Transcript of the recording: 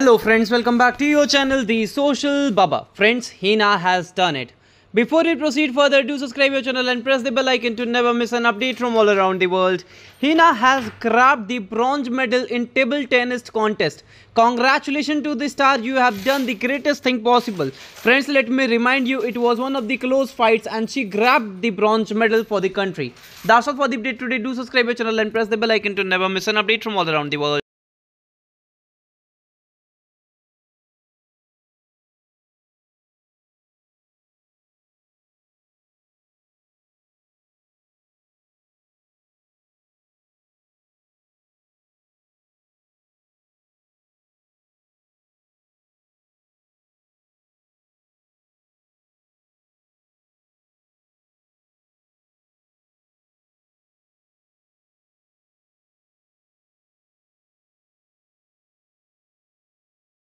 Hello friends, welcome back to your channel The Social Baba. Friends, Hina has done it. Before we proceed further, do subscribe your channel and press the bell icon to never miss an update from all around the world. Hina has grabbed the bronze medal in table tennis contest. Congratulations to the star, you have done the greatest thing possible. Friends, let me remind you, it was one of the close fights and she grabbed the bronze medal for the country. That's all for the update today. Do subscribe your channel and press the bell icon to never miss an update from all around the world.